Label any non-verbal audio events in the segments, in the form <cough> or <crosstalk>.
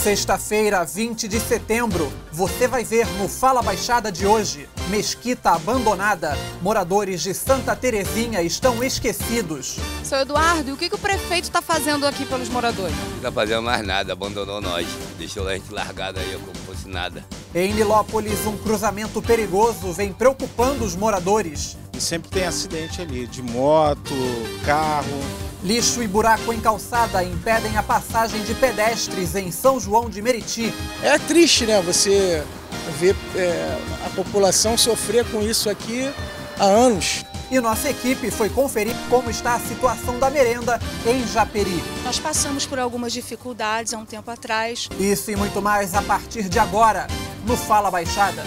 Sexta-feira, 20 de setembro, você vai ver no Fala Baixada de hoje: Mesquita abandonada. Moradores de Santa Terezinha estão esquecidos. Seu Eduardo, o que, que o prefeito está fazendo aqui pelos moradores? Não está fazendo mais nada, abandonou nós. Deixou a gente largado aí como fosse nada. Em Nilópolis, um cruzamento perigoso vem preocupando os moradores. E sempre tem acidente ali, de moto, carro. Lixo e buraco em calçada impedem a passagem de pedestres em São João de Meriti. É triste, né? Você ver é, a população sofrer com isso aqui há anos. E nossa equipe foi conferir como está a situação da merenda em Japeri. Nós passamos por algumas dificuldades há um tempo atrás. Isso e muito mais a partir de agora, no Fala Baixada.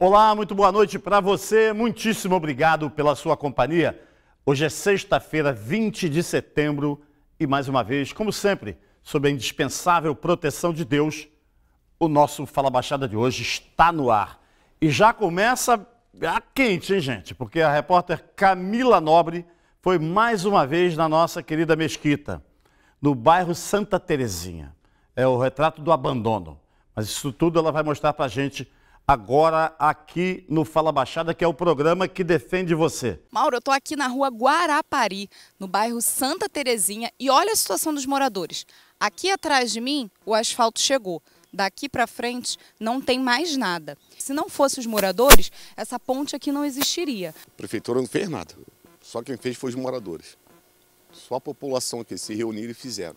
Olá, muito boa noite para você. Muitíssimo obrigado pela sua companhia. Hoje é sexta-feira, 20 de setembro, e mais uma vez, como sempre, sob a indispensável proteção de Deus, o nosso Fala Baixada de hoje está no ar. E já começa a quente, hein, gente? Porque a repórter Camila Nobre foi mais uma vez na nossa querida Mesquita, no bairro Santa Terezinha. É o retrato do abandono. Mas isso tudo ela vai mostrar para a gente agora aqui no Fala Baixada, que é o programa que defende você. Mauro, eu estou aqui na rua Guarapari, no bairro Santa Terezinha, e olha a situação dos moradores. Aqui atrás de mim, o asfalto chegou. Daqui para frente, não tem mais nada. Se não fossem os moradores, essa ponte aqui não existiria. A prefeitura não fez nada. Só quem fez foi os moradores. Só a população que se reuniram e fizeram.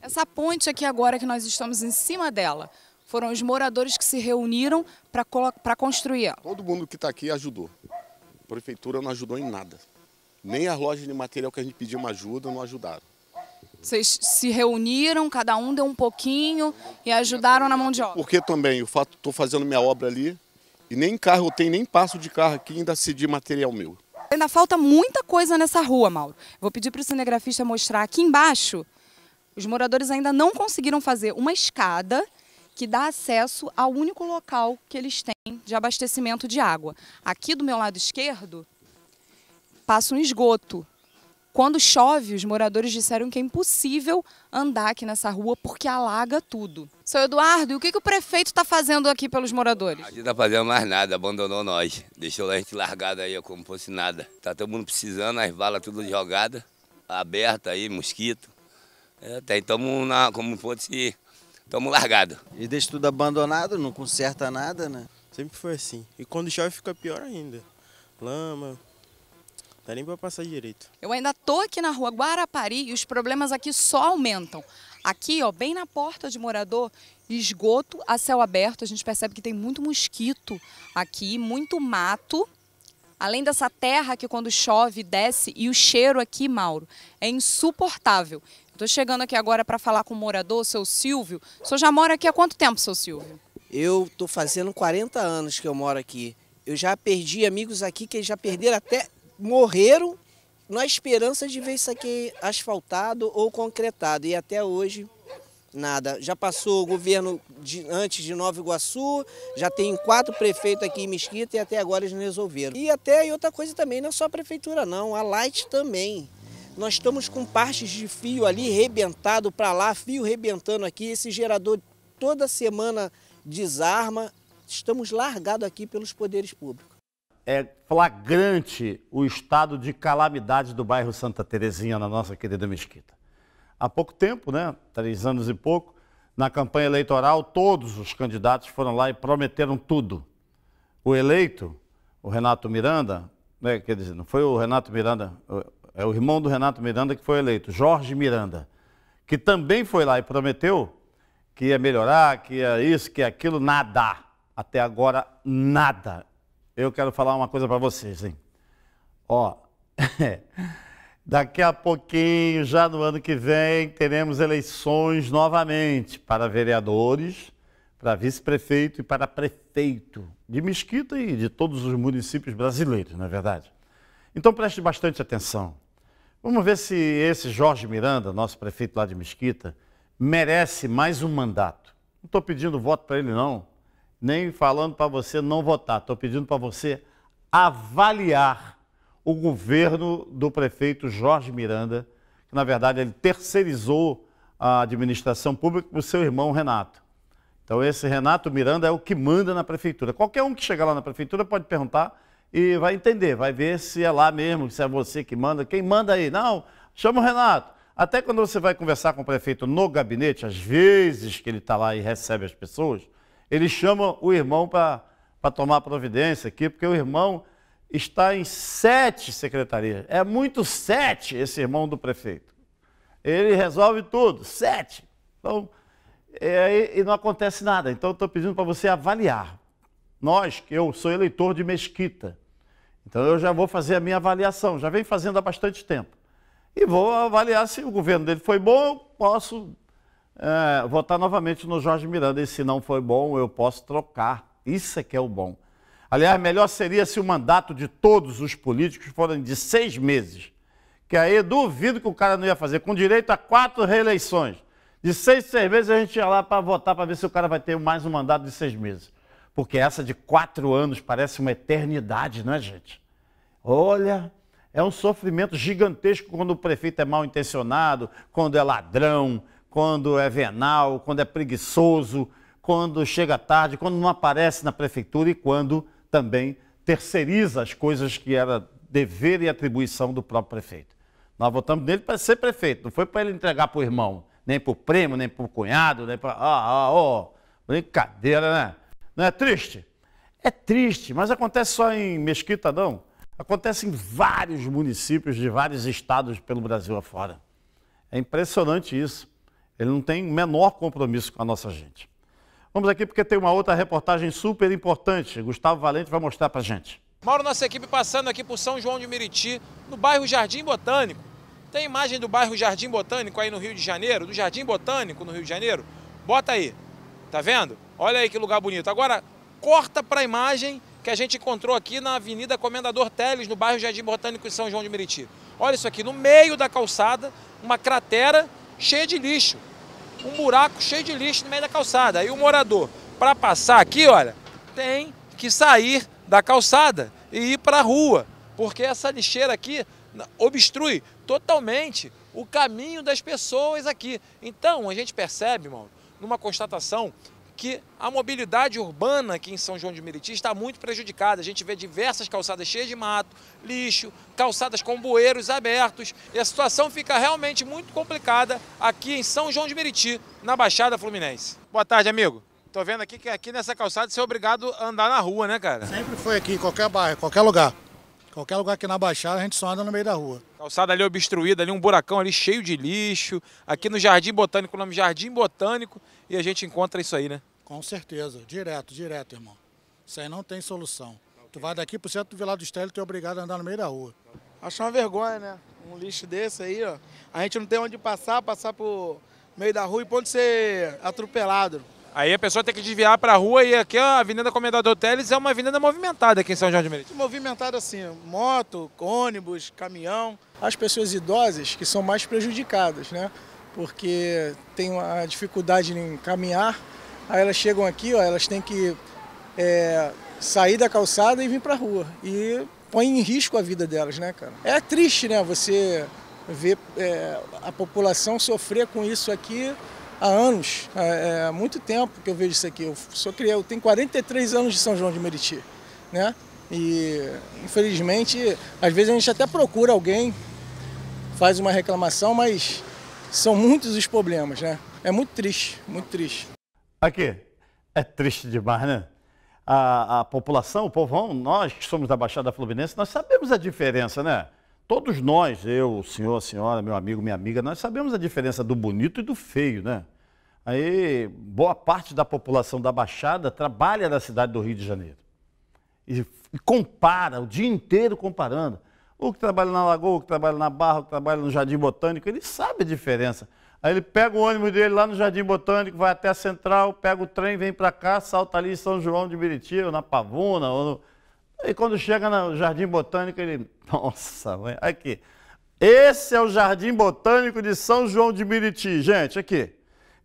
Essa ponte aqui agora que nós estamos em cima dela, foram os moradores que se reuniram para construir ela. Todo mundo que está aqui ajudou. A prefeitura não ajudou em nada. Nem as lojas de material que a gente pediu uma ajuda não ajudaram. Vocês se reuniram, cada um deu um pouquinho e ajudaram na mão de obra. Porque também, o fato, estou fazendo minha obra ali e nem carro tenho, nem passo de carro aqui, ainda cedi material meu. Ainda falta muita coisa nessa rua, Mauro. Vou pedir para o cinegrafista mostrar aqui embaixo. Os moradores ainda não conseguiram fazer uma escada que dá acesso ao único local que eles têm de abastecimento de água. Aqui do meu lado esquerdo passa um esgoto. Quando chove, os moradores disseram que é impossível andar aqui nessa rua porque alaga tudo. Seu Eduardo, e o que, que o prefeito está fazendo aqui pelos moradores? Aqui não está fazendo mais nada, abandonou nós. Deixou a gente largada aí como fosse nada. Está todo mundo precisando, as balas tudo jogada, aberta aí, mosquito. Até estamos como fosse estamos largados. E deixa tudo abandonado, não conserta nada, né? Sempre foi assim. E quando chove fica pior ainda. Lama, não dá nem para passar direito. Eu ainda tô aqui na rua Guarapari e os problemas aqui só aumentam. Aqui, ó, bem na porta de morador, esgoto a céu aberto. A gente percebe que tem muito mosquito aqui, muito mato. Além dessa terra que quando chove desce e o cheiro aqui, Mauro, é insuportável. Estou chegando aqui agora para falar com o morador, o seu Silvio. O senhor já mora aqui há quanto tempo, seu Silvio? Eu estou fazendo 40 anos que eu moro aqui. Eu já perdi amigos aqui que já perderam até morreram na esperança de ver isso aqui asfaltado ou concretado. E até hoje, nada. Já passou o governo de, antes de Nova Iguaçu, já tem quatro prefeitos aqui em Mesquita e até agora eles não resolveram. E até e outra coisa também, não é só a prefeitura não, a Light também. Nós estamos com partes de fio ali rebentado para lá, fio rebentando aqui. Esse gerador toda semana desarma. Estamos largados aqui pelos poderes públicos. É flagrante o estado de calamidade do bairro Santa Terezinha, na nossa querida Mesquita. Há pouco tempo, né? Três anos e pouco, na campanha eleitoral, todos os candidatos foram lá e prometeram tudo. O eleito, o Renato Miranda, né, quer dizer, não foi o Renato Miranda, é o irmão do Renato Miranda que foi eleito, Jorge Miranda, que também foi lá e prometeu que ia melhorar, que ia isso, que ia aquilo, nada. Até agora, nada. Eu quero falar uma coisa para vocês, hein? Ó, <laughs> daqui a pouquinho, já no ano que vem, teremos eleições novamente para vereadores, para vice-prefeito e para prefeito de Mesquita e de todos os municípios brasileiros, não é verdade? Então preste bastante atenção. Vamos ver se esse Jorge Miranda, nosso prefeito lá de Mesquita, merece mais um mandato. Não estou pedindo voto para ele, não. Nem falando para você não votar. Estou pedindo para você avaliar o governo do prefeito Jorge Miranda, que, na verdade, ele terceirizou a administração pública para o seu irmão Renato. Então, esse Renato Miranda é o que manda na prefeitura. Qualquer um que chegar lá na prefeitura pode perguntar e vai entender, vai ver se é lá mesmo, se é você que manda. Quem manda aí? Não, chama o Renato. Até quando você vai conversar com o prefeito no gabinete, às vezes que ele está lá e recebe as pessoas, ele chama o irmão para tomar providência aqui, porque o irmão está em sete secretarias. É muito sete esse irmão do prefeito. Ele resolve tudo, sete. Então, é, e não acontece nada. Então, estou pedindo para você avaliar. Nós, que eu sou eleitor de Mesquita, então eu já vou fazer a minha avaliação, já vem fazendo há bastante tempo. E vou avaliar se o governo dele foi bom, posso é, votar novamente no Jorge Miranda. E se não foi bom, eu posso trocar. Isso é que é o bom. Aliás, melhor seria se o mandato de todos os políticos fosse de seis meses. Que aí duvido que o cara não ia fazer, com direito a quatro reeleições. De seis, seis meses a gente ia lá para votar para ver se o cara vai ter mais um mandato de seis meses porque essa de quatro anos parece uma eternidade, não é, gente? Olha, é um sofrimento gigantesco quando o prefeito é mal intencionado, quando é ladrão, quando é venal, quando é preguiçoso, quando chega tarde, quando não aparece na prefeitura e quando também terceiriza as coisas que era dever e atribuição do próprio prefeito. Nós votamos nele para ser prefeito, não foi para ele entregar para o irmão, nem para o primo, nem para o cunhado, nem para. Ah, ah, oh. Brincadeira, né? Não é triste? É triste, mas acontece só em Mesquita, não. Acontece em vários municípios de vários estados pelo Brasil afora. É impressionante isso. Ele não tem o menor compromisso com a nossa gente. Vamos aqui porque tem uma outra reportagem super importante. Gustavo Valente vai mostrar pra gente. Mauro, nossa equipe passando aqui por São João de Meriti, no bairro Jardim Botânico. Tem imagem do bairro Jardim Botânico aí no Rio de Janeiro? Do Jardim Botânico no Rio de Janeiro? Bota aí. Tá vendo? Olha aí que lugar bonito. Agora, corta para a imagem que a gente encontrou aqui na Avenida Comendador Teles, no bairro Jardim Botânico em São João de Meriti. Olha isso aqui, no meio da calçada, uma cratera cheia de lixo. Um buraco cheio de lixo no meio da calçada. Aí o morador, para passar aqui, olha, tem que sair da calçada e ir para a rua, porque essa lixeira aqui obstrui totalmente o caminho das pessoas aqui. Então, a gente percebe, irmão, numa constatação que a mobilidade urbana aqui em São João de Meriti está muito prejudicada. A gente vê diversas calçadas cheias de mato, lixo, calçadas com bueiros abertos. E a situação fica realmente muito complicada aqui em São João de Meriti, na Baixada Fluminense. Boa tarde, amigo. Tô vendo aqui que aqui nessa calçada você é obrigado a andar na rua, né, cara? Sempre foi aqui, em qualquer bairro, qualquer lugar. Qualquer lugar aqui na Baixada, a gente só anda no meio da rua. Calçada ali obstruída, ali um buracão ali cheio de lixo. Aqui no Jardim Botânico, o nome Jardim Botânico, e a gente encontra isso aí, né? Com certeza, direto, direto, irmão. Isso aí não tem solução. Tu vai daqui pro centro do Vila do Estélio, tu é obrigado a andar no meio da rua. Acho uma vergonha, né? Um lixo desse aí, ó. A gente não tem onde passar, passar pro meio da rua e pode ser atropelado. Aí a pessoa tem que desviar para a rua e aqui a Avenida Comendador Teles é uma avenida movimentada aqui em São João de Meriti. Movimentada assim, moto, ônibus, caminhão. As pessoas idosas que são mais prejudicadas, né? Porque tem a dificuldade em caminhar, aí elas chegam aqui, ó, elas têm que é, sair da calçada e vir para a rua. E põe em risco a vida delas, né, cara? É triste, né, você ver é, a população sofrer com isso aqui há anos, é, é, há muito tempo que eu vejo isso aqui. Eu sou criado, eu tenho 43 anos de São João de Meriti, né? E infelizmente, às vezes a gente até procura alguém, faz uma reclamação, mas são muitos os problemas, né? É muito triste, muito triste. Aqui, é triste demais, né? A, a população, o povão, nós que somos da Baixada Fluminense, nós sabemos a diferença, né? Todos nós, eu, o senhor, a senhora, meu amigo, minha amiga, nós sabemos a diferença do bonito e do feio, né? Aí, boa parte da população da Baixada trabalha na cidade do Rio de Janeiro. E, e compara, o dia inteiro comparando. O que trabalha na Lagoa, o que trabalha na Barra, o que trabalha no Jardim Botânico, ele sabe a diferença. Aí ele pega o ônibus dele lá no Jardim Botânico, vai até a Central, pega o trem, vem para cá, salta ali em São João de Meriti, ou na Pavuna, ou no... E quando chega no Jardim Botânico, ele... <laughs> Nossa, mãe, aqui. Esse é o Jardim Botânico de São João de Meriti, gente, aqui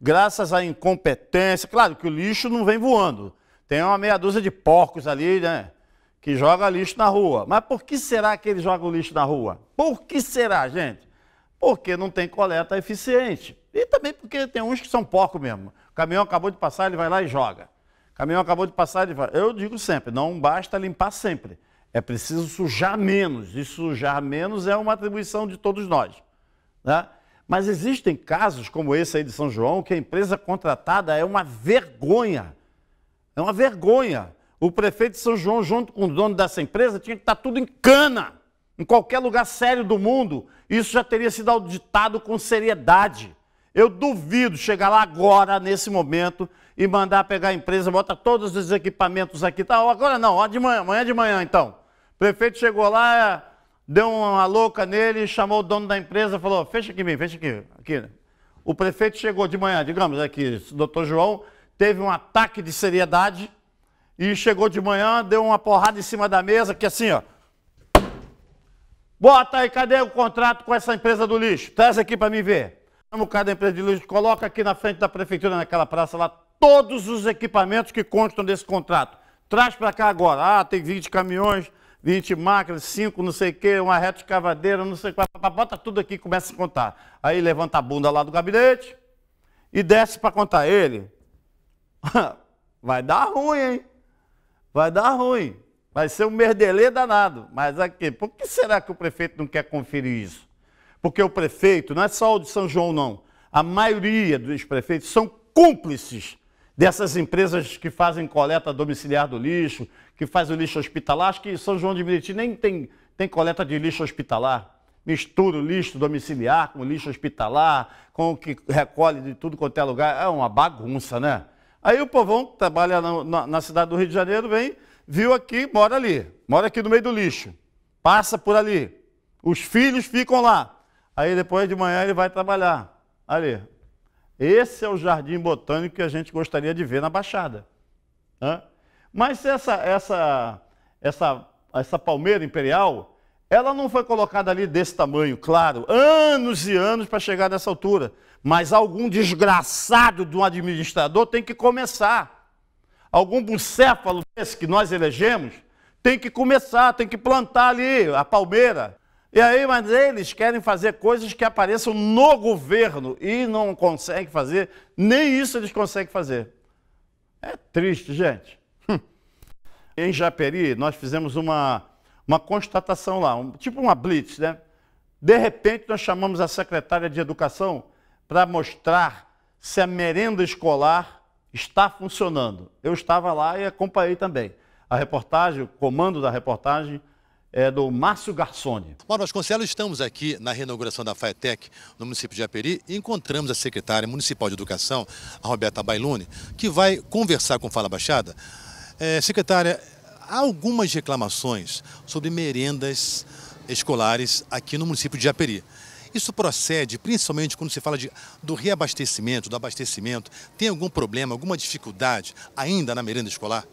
graças à incompetência. Claro que o lixo não vem voando. Tem uma meia dúzia de porcos ali, né? Que joga lixo na rua. Mas por que será que eles jogam lixo na rua? Por que será, gente? Porque não tem coleta eficiente. E também porque tem uns que são porcos mesmo. O caminhão acabou de passar, ele vai lá e joga. O caminhão acabou de passar, ele vai. Eu digo sempre, não basta limpar sempre. É preciso sujar menos. E sujar menos é uma atribuição de todos nós. Né? Mas existem casos como esse aí de São João que a empresa contratada é uma vergonha. É uma vergonha. O prefeito de São João, junto com o dono dessa empresa, tinha que estar tudo em cana. Em qualquer lugar sério do mundo, isso já teria sido auditado com seriedade. Eu duvido chegar lá agora, nesse momento, e mandar pegar a empresa, bota todos os equipamentos aqui. Tá, agora não, ó, de manhã, amanhã de manhã então. O prefeito chegou lá, deu uma louca nele, chamou o dono da empresa e falou: fecha aqui, fecha aqui, aqui. O prefeito chegou de manhã, digamos aqui, o doutor João teve um ataque de seriedade e chegou de manhã, deu uma porrada em cima da mesa, que assim, ó. Bota aí, cadê o contrato com essa empresa do lixo? Traz aqui para mim ver. Chama o cara da empresa de lixo, coloca aqui na frente da prefeitura, naquela praça lá, todos os equipamentos que constam desse contrato. Traz para cá agora. Ah, tem 20 caminhões, 20 máquinas, 5 não sei o quê, uma reta escavadeira, não sei o que, bota tudo aqui e começa a contar. Aí levanta a bunda lá do gabinete e desce para contar. Ele, <laughs> vai dar ruim, hein? Vai dar ruim. Vai ser um merdelê danado. Mas aqui, por que será que o prefeito não quer conferir isso? Porque o prefeito, não é só o de São João, não. A maioria dos prefeitos são cúmplices dessas empresas que fazem coleta domiciliar do lixo, que faz o lixo hospitalar. Acho que São João de Meriti nem tem, tem coleta de lixo hospitalar. Mistura o lixo domiciliar com o lixo hospitalar, com o que recolhe de tudo quanto é lugar. É uma bagunça, né? Aí o povão que trabalha na, na, na cidade do Rio de Janeiro vem, viu aqui, mora ali, mora aqui no meio do lixo, passa por ali, os filhos ficam lá. Aí depois de manhã ele vai trabalhar ali, esse é o jardim botânico que a gente gostaria de ver na Baixada. Né? Mas essa, essa, essa, essa palmeira imperial, ela não foi colocada ali desse tamanho, claro, anos e anos para chegar nessa altura. Mas algum desgraçado de um administrador tem que começar. Algum bucéfalo desse que nós elegemos tem que começar, tem que plantar ali a palmeira. E aí, mas eles querem fazer coisas que apareçam no governo e não conseguem fazer, nem isso eles conseguem fazer. É triste, gente. Hum. Em Japeri, nós fizemos uma, uma constatação lá, um, tipo uma blitz, né? De repente, nós chamamos a secretária de Educação para mostrar se a merenda escolar está funcionando. Eu estava lá e acompanhei também. A reportagem, o comando da reportagem é, do Márcio Garçoni. Mauro Vasconcelos, estamos aqui na reinauguração da FATEC no município de Aperi e encontramos a secretária municipal de educação, a Roberta Bailune, que vai conversar com Fala Baixada. É, secretária, há algumas reclamações sobre merendas escolares aqui no município de Aperi. Isso procede principalmente quando se fala de, do reabastecimento, do abastecimento. Tem algum problema, alguma dificuldade ainda na merenda escolar?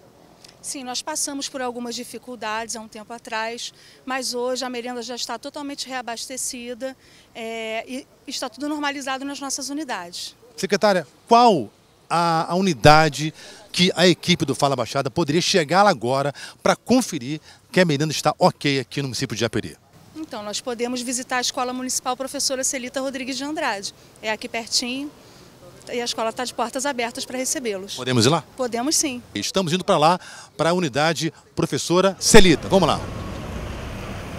Sim, nós passamos por algumas dificuldades há um tempo atrás, mas hoje a merenda já está totalmente reabastecida é, e está tudo normalizado nas nossas unidades. Secretária, qual a, a unidade que a equipe do Fala Baixada poderia chegar agora para conferir que a merenda está ok aqui no município de Japeri? Então, nós podemos visitar a Escola Municipal Professora Celita Rodrigues de Andrade. É aqui pertinho e a escola está de portas abertas para recebê-los. Podemos ir lá? Podemos sim. Estamos indo para lá, para a unidade professora Celita. Vamos lá.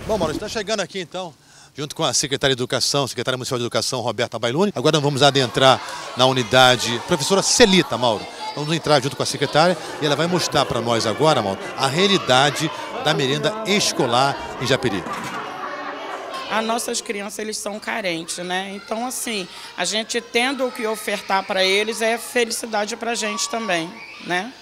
Bom, Mauro, está chegando aqui então, junto com a secretária de Educação, secretária municipal de Educação, Roberta Bailoni. Agora vamos adentrar na unidade professora Celita, Mauro. Vamos entrar junto com a secretária e ela vai mostrar para nós agora, Mauro, a realidade da merenda escolar em Japeri as nossas crianças eles são carentes, né? Então assim, a gente tendo o que ofertar para eles é felicidade para a gente também, né?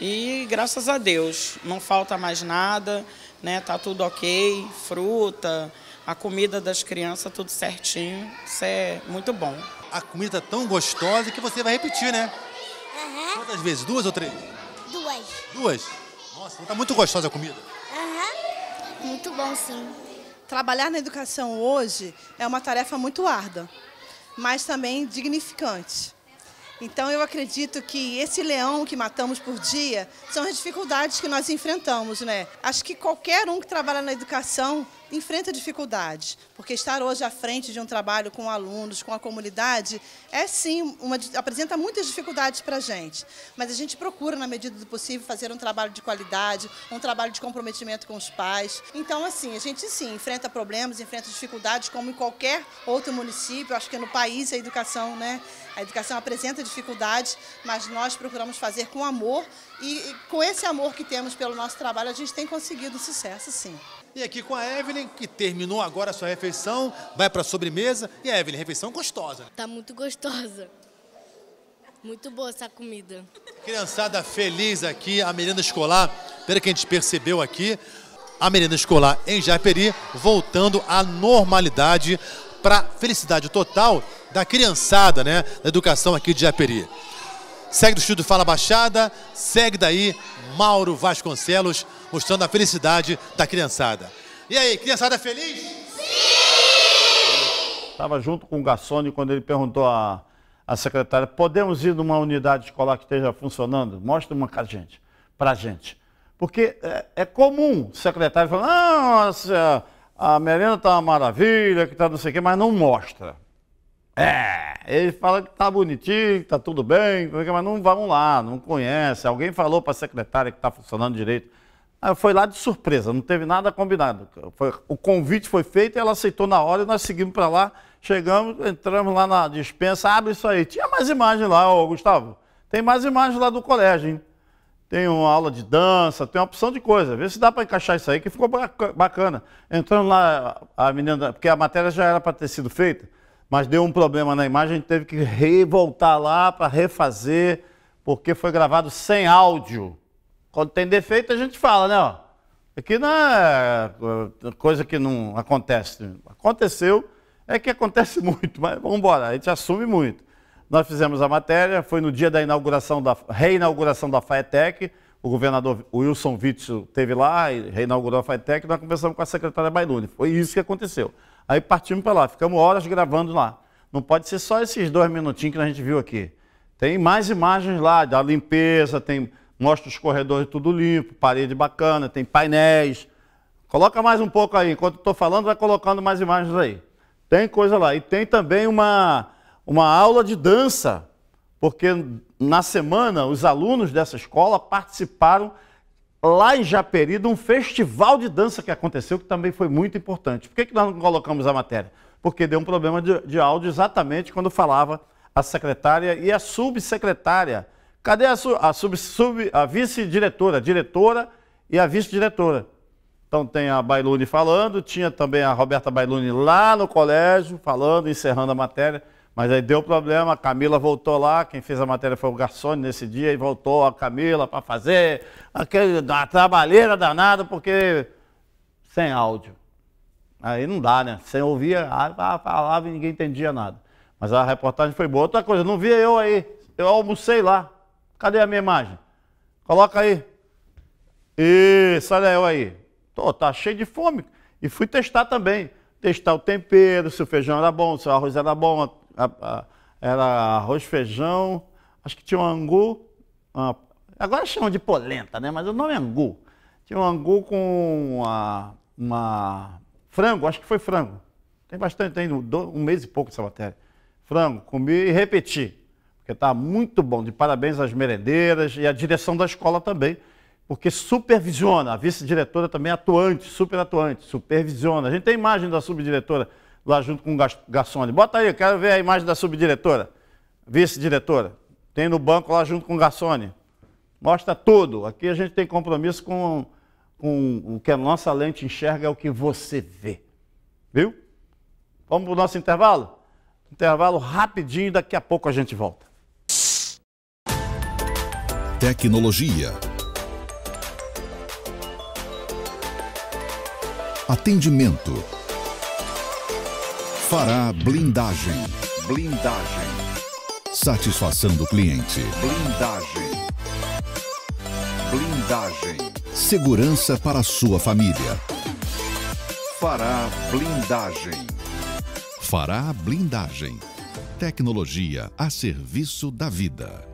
E graças a Deus não falta mais nada, né? Tá tudo ok, fruta, a comida das crianças tudo certinho, isso é muito bom. A comida tão gostosa que você vai repetir, né? Uhum. Quantas vezes? Duas ou três? Duas. Duas. Nossa, tá muito gostosa a comida. Aham. Uhum. Muito bom, sim trabalhar na educação hoje é uma tarefa muito árdua, mas também dignificante. Então, eu acredito que esse leão que matamos por dia são as dificuldades que nós enfrentamos, né? Acho que qualquer um que trabalha na educação enfrenta dificuldades, porque estar hoje à frente de um trabalho com alunos, com a comunidade, é sim, uma, apresenta muitas dificuldades para a gente. Mas a gente procura, na medida do possível, fazer um trabalho de qualidade, um trabalho de comprometimento com os pais. Então, assim, a gente sim enfrenta problemas, enfrenta dificuldades, como em qualquer outro município. Acho que no país a educação, né? A educação apresenta dificuldades, mas nós procuramos fazer com amor e, e com esse amor que temos pelo nosso trabalho, a gente tem conseguido sucesso, sim. E aqui com a Evelyn, que terminou agora a sua refeição, vai para a sobremesa. E a Evelyn, refeição gostosa. Tá muito gostosa. Muito boa essa comida. Criançada feliz aqui, a merenda escolar, pera que a gente percebeu aqui, a merenda escolar em Japeri voltando à normalidade para felicidade total da criançada, né, da educação aqui de Japeri. Segue do estudo Fala Baixada, segue daí Mauro Vasconcelos mostrando a felicidade da criançada. E aí, criançada feliz? Sim! Estava junto com o Gassone quando ele perguntou à, secretária: podemos ir numa unidade escolar que esteja funcionando? Mostra uma pra gente, pra gente. Porque é, é comum o secretário falar: ah, a merenda tá uma maravilha, que tá não sei o quê, mas não mostra. É, ele fala que tá bonitinho, que tá tudo bem, mas não vamos lá, não conhece. Alguém falou para a secretária que tá funcionando direito. Ah, foi lá de surpresa, não teve nada combinado. Foi, o convite foi feito, ela aceitou na hora e nós seguimos para lá. Chegamos, entramos lá na dispensa, abre isso aí. Tinha mais imagem lá, ô, Gustavo. Tem mais imagem lá do colégio, hein? Tem uma aula de dança, tem uma opção de coisa. Vê se dá para encaixar isso aí, que ficou bacana. Entrando lá, a menina, porque a matéria já era para ter sido feita, mas deu um problema na imagem, a gente teve que voltar lá para refazer, porque foi gravado sem áudio. Quando tem defeito, a gente fala, né? Ó, aqui não é, é, é coisa que não acontece. Aconteceu, é que acontece <laughs> muito, mas vamos embora, a gente assume muito. Nós fizemos a matéria, foi no dia da inauguração da reinauguração da FAETEC, o governador Wilson Witzel teve lá e reinaugurou a FAETEC, nós conversamos com a secretária Bailune. Foi isso que aconteceu. Aí partimos para lá, ficamos horas gravando lá. Não pode ser só esses dois minutinhos que a gente viu aqui. Tem mais imagens lá da limpeza, tem mostra os corredores tudo limpo, parede bacana, tem painéis. Coloca mais um pouco aí, enquanto estou falando, vai colocando mais imagens aí. Tem coisa lá. E tem também uma, uma aula de dança, porque na semana os alunos dessa escola participaram lá em Japeri de um festival de dança que aconteceu, que também foi muito importante. Por que, que nós não colocamos a matéria? Porque deu um problema de, de áudio exatamente quando falava a secretária e a subsecretária Cadê a, a, a vice-diretora, diretora e a vice-diretora? Então tem a Bailune falando, tinha também a Roberta Bailune lá no colégio falando, encerrando a matéria, mas aí deu problema, a Camila voltou lá, quem fez a matéria foi o Garçone nesse dia e voltou a Camila para fazer aquele, a trabalheira danada, porque sem áudio. Aí não dá, né? Sem ouvir, a e ninguém entendia nada. Mas a reportagem foi boa. Outra coisa, não via eu aí. Eu almocei lá. Cadê a minha imagem? Coloca aí. Isso, olha eu aí. Tô, tá cheio de fome. E fui testar também. Testar o tempero, se o feijão era bom, se o arroz era bom. Era arroz, feijão. Acho que tinha um angu. Uma... Agora chamam de polenta, né? Mas o nome é angu. Tinha um angu com uma, uma... frango, acho que foi frango. Tem bastante, tem um mês e pouco essa matéria. Frango, comi e repeti porque está muito bom. De parabéns às merendeiras e à direção da escola também, porque supervisiona, a vice-diretora também é atuante, super atuante, supervisiona. A gente tem imagem da subdiretora lá junto com o garçom. Bota aí, eu quero ver a imagem da subdiretora, vice-diretora. Tem no banco lá junto com o garçom. Mostra tudo. Aqui a gente tem compromisso com, com o que a nossa lente enxerga, é o que você vê. Viu? Vamos para o nosso intervalo? Intervalo rapidinho, daqui a pouco a gente volta tecnologia. Atendimento. Fará blindagem. Blindagem. Satisfação do cliente. Blindagem. Blindagem. Segurança para sua família. Fará blindagem. Fará blindagem. Tecnologia a serviço da vida.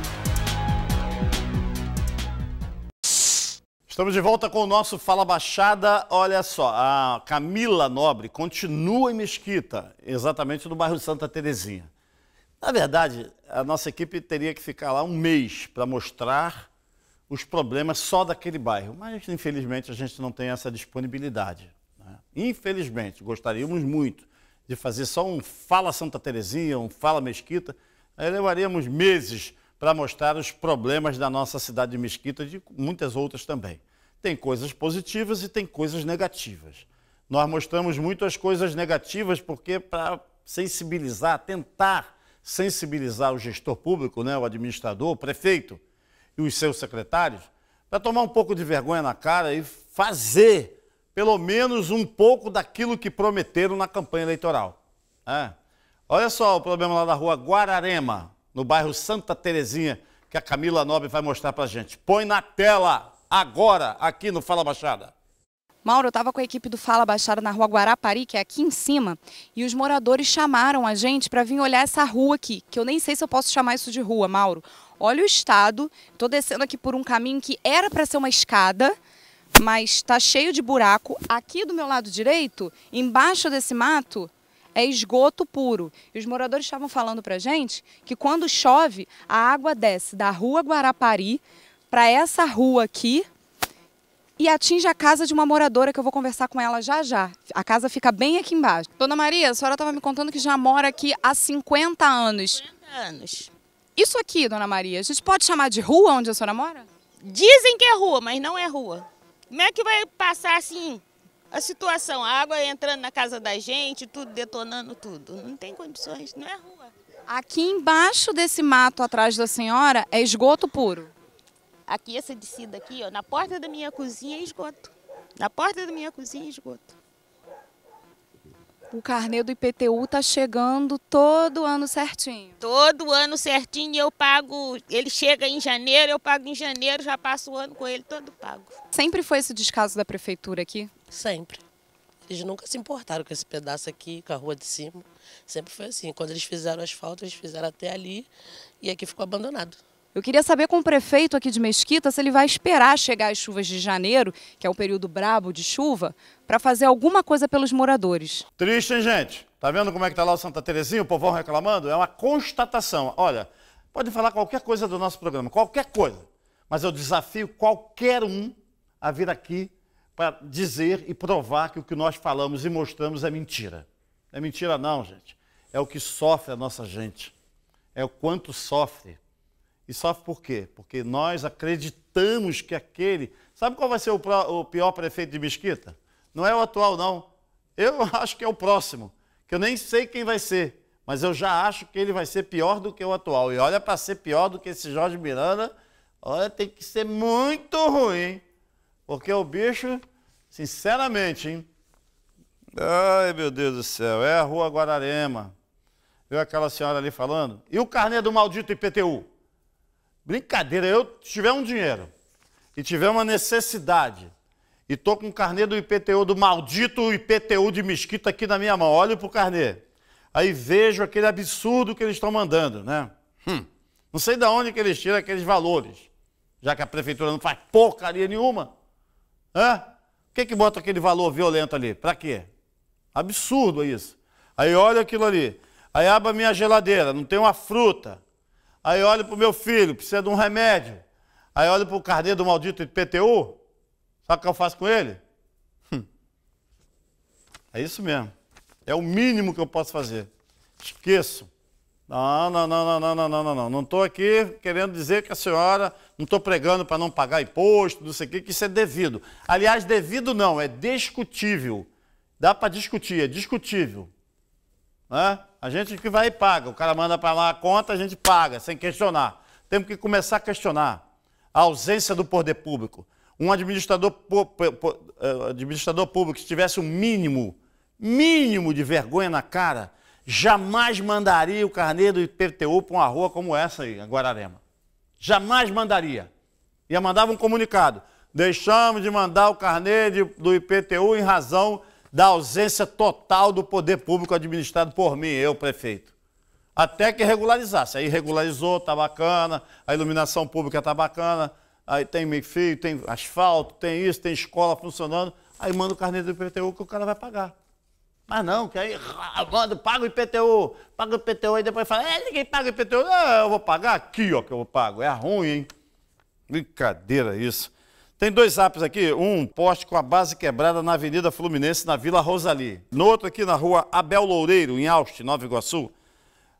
Estamos de volta com o nosso Fala Baixada. Olha só, a Camila Nobre continua em Mesquita, exatamente no bairro Santa Terezinha. Na verdade, a nossa equipe teria que ficar lá um mês para mostrar os problemas só daquele bairro, mas infelizmente a gente não tem essa disponibilidade. Né? Infelizmente, gostaríamos muito de fazer só um Fala Santa Terezinha, um Fala Mesquita, aí levaríamos meses para mostrar os problemas da nossa cidade de Mesquita e de muitas outras também tem coisas positivas e tem coisas negativas. Nós mostramos muito as coisas negativas porque para sensibilizar, tentar sensibilizar o gestor público, né, o administrador, o prefeito e os seus secretários, para tomar um pouco de vergonha na cara e fazer pelo menos um pouco daquilo que prometeram na campanha eleitoral. É. Olha só o problema lá da rua Guararema, no bairro Santa Terezinha, que a Camila Nobre vai mostrar para gente. Põe na tela! agora aqui no Fala Baixada. Mauro, eu estava com a equipe do Fala Baixada na rua Guarapari, que é aqui em cima, e os moradores chamaram a gente para vir olhar essa rua aqui, que eu nem sei se eu posso chamar isso de rua, Mauro. Olha o estado, estou descendo aqui por um caminho que era para ser uma escada, mas está cheio de buraco. Aqui do meu lado direito, embaixo desse mato, é esgoto puro. E os moradores estavam falando para gente que quando chove, a água desce da rua Guarapari para essa rua aqui e atinge a casa de uma moradora que eu vou conversar com ela já já. A casa fica bem aqui embaixo. Dona Maria, a senhora estava me contando que já mora aqui há 50 anos. 50 anos. Isso aqui, Dona Maria, a gente pode chamar de rua onde a senhora mora? Dizem que é rua, mas não é rua. Como é que vai passar assim a situação? A água entrando na casa da gente, tudo detonando tudo. Não tem condições, não é rua. Aqui embaixo desse mato atrás da senhora é esgoto puro. Aqui, essa descida aqui, ó, na porta da minha cozinha é esgoto. Na porta da minha cozinha é esgoto. O carnê do IPTU tá chegando todo ano certinho. Todo ano certinho eu pago. Ele chega em janeiro, eu pago em janeiro, já passo o ano com ele todo pago. Sempre foi esse descaso da prefeitura aqui? Sempre. Eles nunca se importaram com esse pedaço aqui, com a rua de cima. Sempre foi assim. Quando eles fizeram asfalto, eles fizeram até ali e aqui ficou abandonado. Eu queria saber com o prefeito aqui de Mesquita se ele vai esperar chegar as chuvas de janeiro, que é o período brabo de chuva, para fazer alguma coisa pelos moradores. Triste, hein, gente? Tá vendo como é que tá lá o Santa Terezinha, o povão reclamando? É uma constatação. Olha, pode falar qualquer coisa do nosso programa, qualquer coisa. Mas eu desafio qualquer um a vir aqui para dizer e provar que o que nós falamos e mostramos é mentira. é mentira não, gente. É o que sofre a nossa gente. É o quanto sofre. E sofre por quê? Porque nós acreditamos que aquele. Sabe qual vai ser o, pior prefeito de Mesquita? Não é o atual, não. Eu <laughs> acho que é o próximo, que eu nem sei quem vai ser, mas eu já acho que ele vai ser pior do que o atual. E olha, para ser pior do que esse Jorge Miranda, olha, tem que ser muito ruim, porque o bicho, sinceramente, hein? Ai, meu Deus do céu, é a Rua Guararema. Viu aquela senhora ali falando? E o carnê do maldito IPTU? Brincadeira, eu tiver um dinheiro e tiver uma necessidade e tô com o carnê do IPTU, do maldito IPTU de Mesquita aqui na minha mão, olho pro carnê. Aí vejo aquele absurdo que eles estão mandando, né? Hum, não sei de onde que eles tiram aqueles valores, já que a prefeitura não faz porcaria nenhuma. Hã? Por que que bota aquele valor violento ali? Para quê? Absurdo isso. Aí olha aquilo ali. Aí a minha geladeira, não tem uma fruta. Aí olho para o meu filho, precisa de um remédio. Aí olho para o carnê do maldito IPTU. Sabe o que eu faço com ele? Hum. É isso mesmo. É o mínimo que eu posso fazer. Esqueço. Não, não, não, não, não, não, não, não. Não estou aqui querendo dizer que a senhora não estou pregando para não pagar imposto, não sei o que, que isso é devido. Aliás, devido não, é discutível. Dá para discutir, é discutível. Né? A gente que vai e paga. O cara manda para lá a conta, a gente paga, sem questionar. Temos que começar a questionar a ausência do poder público. Um administrador, eh, administrador público que tivesse um mínimo, mínimo de vergonha na cara, jamais mandaria o carnê do IPTU para uma rua como essa aí, a Guararema. Jamais mandaria. Ia mandar um comunicado. Deixamos de mandar o carnê do IPTU em razão da ausência total do poder público administrado por mim, eu, prefeito. Até que regularizasse. Aí regularizou, tá bacana, a iluminação pública tá bacana, aí tem meio fio, tem asfalto, tem isso, tem escola funcionando. Aí manda o carnê do IPTU que o cara vai pagar. Mas não, que aí ah, manda, paga o IPTU, paga o IPTU, e depois fala, é, ninguém paga o IPTU. Não, eu vou pagar aqui, ó, que eu pago. É ruim, hein? Brincadeira isso. Tem dois apps aqui, um poste com a base quebrada na Avenida Fluminense, na Vila Rosali. No outro aqui na rua Abel Loureiro, em Austin, Nova Iguaçu,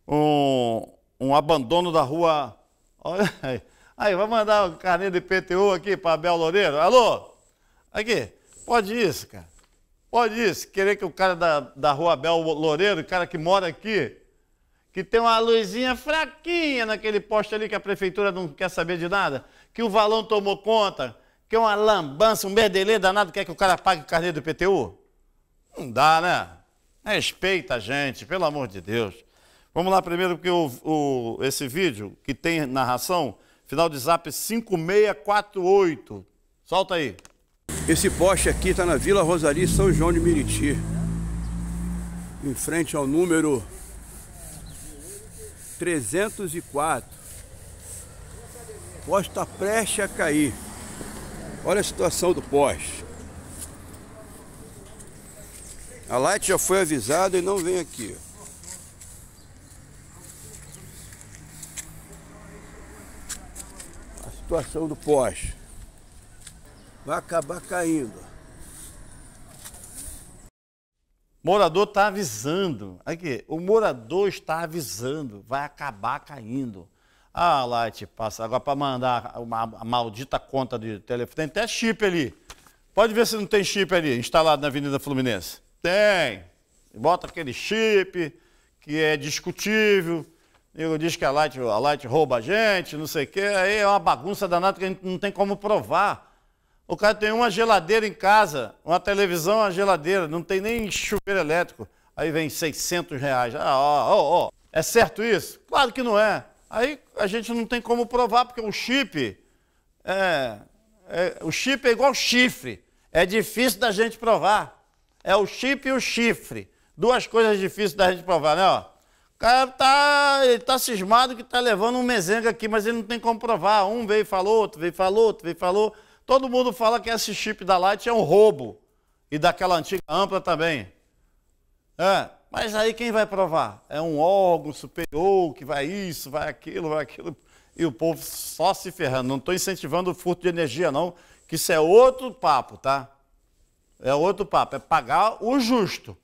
um, um abandono da rua... Olha aí, aí vai mandar um carnê de PTU aqui para Abel Loureiro. Alô? Aqui, pode isso, cara. Pode isso, querer que o cara da, da rua Abel Loureiro, o cara que mora aqui, que tem uma luzinha fraquinha naquele poste ali que a prefeitura não quer saber de nada, que o valão tomou conta que é uma lambança, um merdelê danado, quer que o cara pague o carnê do PTU? Não dá, né? Respeita a gente, pelo amor de Deus. Vamos lá primeiro, porque o, o, esse vídeo, que tem narração, final de zap 5648. Solta aí. Esse poste aqui está na Vila Rosari, São João de Meriti, Em frente ao número 304. O poste está prestes a cair. Olha a situação do poste. A Light já foi avisada e não vem aqui. A situação do poste. Vai acabar caindo. Morador está avisando. Aqui, o morador está avisando. Vai acabar caindo. Ah, lá te passa. Agora, para mandar uma maldita conta de telefone, tem até chip ali. Pode ver se não tem chip ali, instalado na Avenida Fluminense. Tem. Bota aquele chip que é discutível. Nego diz que a Light, a Light rouba a gente, não sei o quê. Aí é uma bagunça danada que a gente não tem como provar. O cara tem uma geladeira em casa, uma televisão, uma geladeira, não tem nem chuveiro elétrico. Aí vem 600 reais. Ah, ó, ó. É certo isso? Claro que não é. Aí a gente não tem como provar, porque o chip é, é, o chip é igual chifre. É difícil da gente provar. É o chip e o chifre. Duas coisas difíceis da gente provar, né? Ó. O cara tá, ele tá cismado que tá levando um mesenga aqui, mas ele não tem como provar. Um veio e falou, outro veio e falou, outro veio e falou. Todo mundo fala que esse chip da Light é um roubo. E daquela antiga ampla também. É. Mas aí quem vai provar? É um órgão superior que vai isso, vai aquilo, vai aquilo. E o povo só se ferrando. Não estou incentivando o furto de energia, não, que isso é outro papo, tá? É outro papo. É pagar o justo.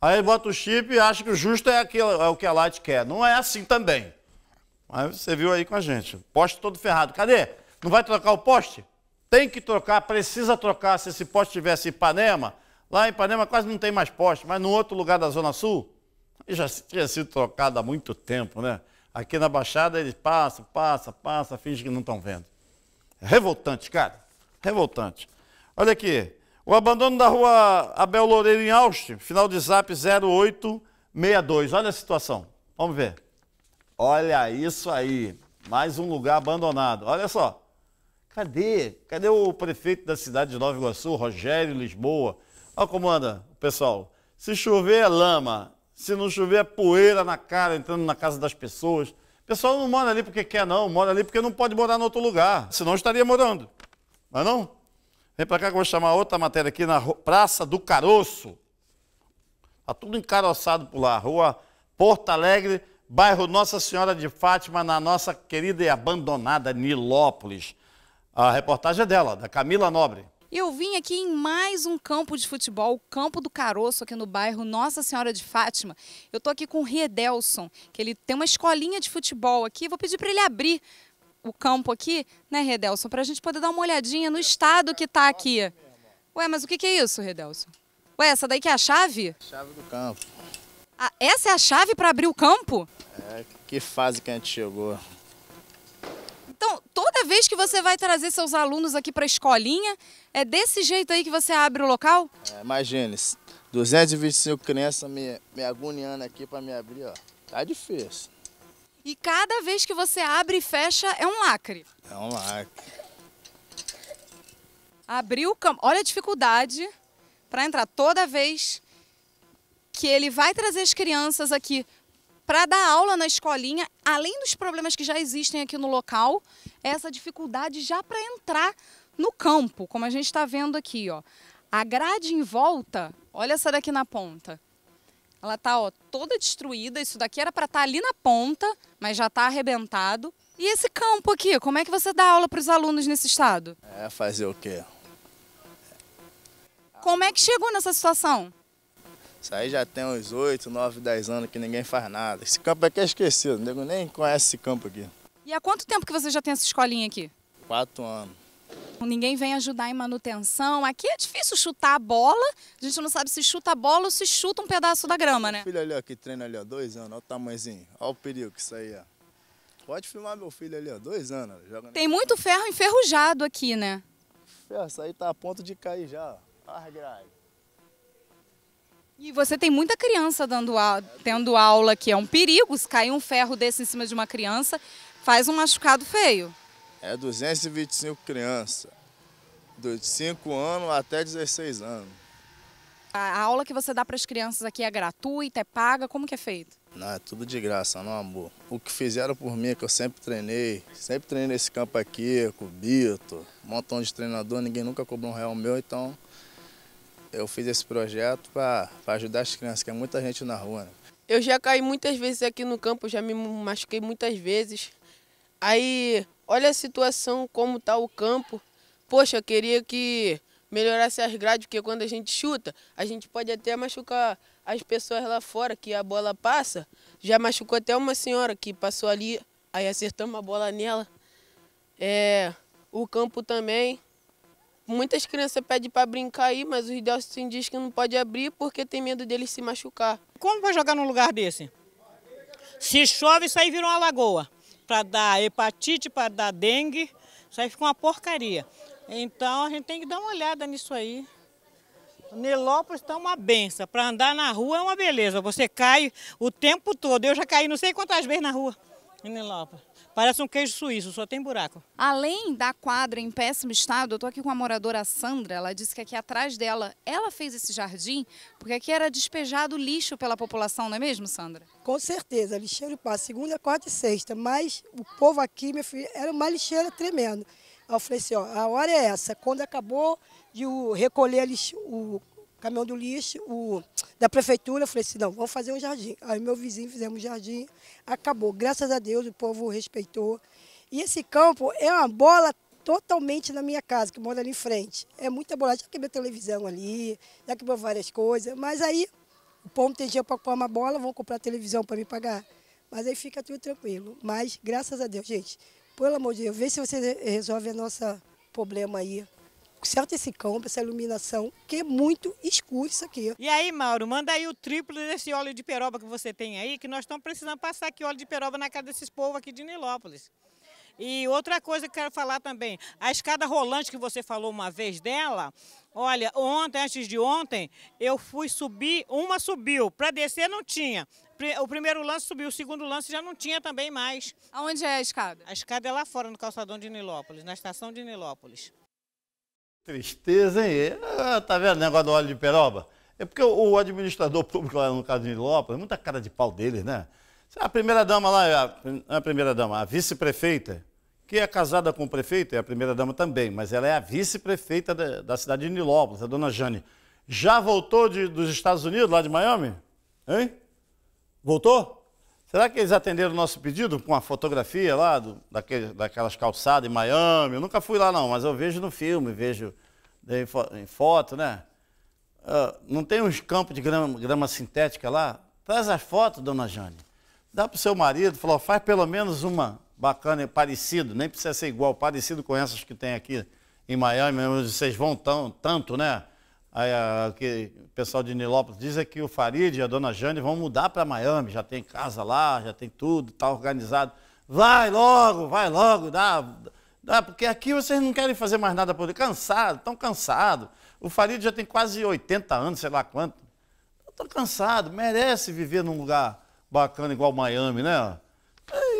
Aí bota o chip e acha que o justo é, aquilo, é o que a Light quer. Não é assim também. Mas você viu aí com a gente. Poste todo ferrado. Cadê? Não vai trocar o poste? Tem que trocar, precisa trocar. Se esse poste tivesse Ipanema, Lá em Ipanema quase não tem mais poste, mas no outro lugar da Zona Sul, já tinha sido trocado há muito tempo, né? Aqui na Baixada eles passam, passam, passam, fingem que não estão vendo. É revoltante, cara. Revoltante. Olha aqui. O abandono da rua Abel Loureiro em Austin, final de zap 0862. Olha a situação. Vamos ver. Olha isso aí. Mais um lugar abandonado. Olha só. Cadê? Cadê o prefeito da cidade de Nova Iguaçu, Rogério Lisboa? Olha como anda pessoal. Se chover é lama, se não chover é poeira na cara, entrando na casa das pessoas. O pessoal não mora ali porque quer, não. Mora ali porque não pode morar em outro lugar, senão estaria morando. Mas é não? Vem para cá que eu vou chamar outra matéria aqui na Praça do Caroço. Está tudo encaroçado por lá. Rua Porto Alegre, bairro Nossa Senhora de Fátima, na nossa querida e abandonada Nilópolis. A reportagem é dela, da Camila Nobre. Eu vim aqui em mais um campo de futebol, o Campo do Caroço, aqui no bairro Nossa Senhora de Fátima. Eu estou aqui com o Redelson, que ele tem uma escolinha de futebol aqui. Vou pedir para ele abrir o campo aqui, né, Redelson, para a gente poder dar uma olhadinha no estado que está aqui. Ué, mas o que, que é isso, Redelson? Ué, essa daí que é a chave? Chave do campo. Ah, essa é a chave para abrir o campo? É, que fase que a gente chegou. Então, toda vez que você vai trazer seus alunos aqui para a escolinha, é desse jeito aí que você abre o local? É, imagine, 225 crianças me, me agoniando aqui para me abrir, ó. Tá difícil. E cada vez que você abre e fecha é um lacre. É um lacre. Abriu o campo. Olha a dificuldade para entrar toda vez que ele vai trazer as crianças aqui para dar aula na escolinha, além dos problemas que já existem aqui no local, essa dificuldade já para entrar no campo, como a gente está vendo aqui, ó. A grade em volta, olha essa daqui na ponta. Ela tá ó, toda destruída, isso daqui era para estar tá ali na ponta, mas já está arrebentado. E esse campo aqui, como é que você dá aula para os alunos nesse estado? É fazer o quê? Como é que chegou nessa situação? Isso aí já tem uns 8, 9, 10 anos que ninguém faz nada. Esse campo aqui é esquecido, nego nem conhece esse campo aqui. E há quanto tempo que você já tem essa escolinha aqui? Quatro anos. Ninguém vem ajudar em manutenção. Aqui é difícil chutar a bola. A gente não sabe se chuta a bola ou se chuta um pedaço da grama, né? Meu filho ali, ó, que treina ali, ó, dois anos, olha o tamanhozinho. Olha o perigo que isso aí, ó. Pode filmar meu filho ali, ó, dois anos. Joga Tem muito ferro enferrujado aqui, né? Ferro, isso aí tá a ponto de cair já, ó. Olha e você tem muita criança dando a, tendo aula que é um perigo. Se cair um ferro desse em cima de uma criança, faz um machucado feio. É 225 crianças, de 5 anos até 16 anos. A aula que você dá para as crianças aqui é gratuita, é paga? Como que é feito? Não, é tudo de graça, não, amor. O que fizeram por mim, que eu sempre treinei, sempre treinei nesse campo aqui, com o Bito, um montão de treinador, ninguém nunca cobrou um real meu, então eu fiz esse projeto para ajudar as crianças, que é muita gente na rua. Né? Eu já caí muitas vezes aqui no campo, já me machuquei muitas vezes. Aí, olha a situação, como tá o campo. Poxa, queria que melhorasse as grades, porque quando a gente chuta, a gente pode até machucar as pessoas lá fora, que a bola passa. Já machucou até uma senhora que passou ali, aí acertamos a bola nela. É, o campo também, Muitas crianças pedem para brincar aí, mas os Delsin diz que não pode abrir porque tem medo deles se machucar. Como vai jogar num lugar desse? Se chove, isso aí vira uma lagoa. Para dar hepatite, para dar dengue, isso aí fica uma porcaria. Então a gente tem que dar uma olhada nisso aí. Nelópolis está uma benção. Para andar na rua é uma beleza. Você cai o tempo todo. Eu já caí não sei quantas vezes na rua em Nelópolis. Parece um queijo suíço, só tem buraco. Além da quadra em péssimo estado, eu estou aqui com a moradora Sandra. Ela disse que aqui atrás dela, ela fez esse jardim porque aqui era despejado lixo pela população, não é mesmo, Sandra? Com certeza, lixeiro passa segunda, quarta e sexta. Mas o povo aqui, meu filho, era uma lixeira tremendo. Eu falei assim, ó, a hora é essa. Quando acabou de recolher o, caminhão do lixo, o, da prefeitura, eu falei assim, não, vamos fazer um jardim. Aí meu vizinho fizemos um jardim, acabou. Graças a Deus o povo respeitou. E esse campo é uma bola totalmente na minha casa, que mora ali em frente. É muita bola, já quebrou televisão ali, já quebrou várias coisas, mas aí o povo tem dinheiro para comprar uma bola, vão comprar televisão para me pagar. Mas aí fica tudo tranquilo. Mas graças a Deus, gente, pelo amor de Deus, vê se você resolve a nossa problema aí certo esse campo, essa iluminação, que é muito escuro isso aqui. E aí, Mauro, manda aí o triplo desse óleo de peroba que você tem aí, que nós estamos precisando passar aqui óleo de peroba na casa desses povos aqui de Nilópolis. E outra coisa que eu quero falar também, a escada rolante que você falou uma vez dela, olha, ontem, antes de ontem, eu fui subir, uma subiu, para descer não tinha. O primeiro lance subiu, o segundo lance já não tinha também mais. Aonde é a escada? A escada é lá fora, no calçadão de Nilópolis, na estação de Nilópolis. Tristeza, hein? Ah, tá vendo o negócio do óleo de peroba? É porque o, administrador <laughs> público lá no caso de Nilópolis, muita cara de pau dele, né? A primeira-dama lá, a, a primeira-dama, a vice-prefeita, que é casada com o prefeito, é a primeira-dama também, mas ela é a vice-prefeita da, da, cidade de Nilópolis, a dona Jane. Já voltou de, dos Estados Unidos, lá de Miami? Hein? Voltou? Será que eles atenderam o nosso pedido com a fotografia lá do, daquele, daquelas calçadas em Miami? Eu nunca fui lá não, mas eu vejo no filme, vejo em, fo em foto, né? Uh, não tem uns campos de grama, grama sintética lá? Traz as fotos, dona Jane. Dá para o seu marido, falou, faz pelo menos uma bacana, parecida. nem precisa ser igual, parecido com essas que tem aqui em Miami, onde vocês vão tão, tanto, né? Aí, a, ah, que o pessoal de Nilópolis diz é que o Farid e a dona Jane vão mudar para Miami, já tem casa lá, já tem tudo, está organizado. Vai logo, vai logo, dá, ah, porque aqui vocês não querem fazer mais nada por ele. Cansado, estão cansado O Farid já tem quase 80 anos, sei lá quanto. estou cansado merece viver num lugar bacana igual Miami, né?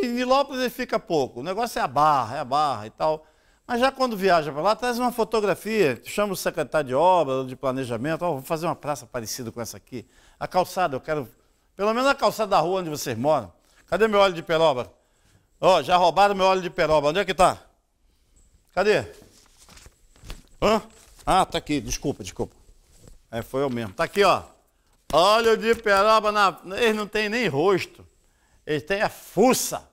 em Lópolis ele fica pouco. O negócio é a barra, é a barra e tal. Mas já quando viaja para lá, traz uma fotografia, chama o secretário de obra, de planejamento, ó, oh, vou fazer uma praça parecida com essa aqui. A calçada, eu quero. Pelo menos a calçada da rua onde vocês moram. Cadê meu óleo de peroba? Ó, oh, já roubaram meu óleo de peroba. Onde é que está Cadê? Hã? Ah, tá aqui, desculpa, desculpa. É, foi eu mesmo. Tá aqui, ó. Óleo de peroba na. Eles não têm nem rosto. Eles têm a fuça.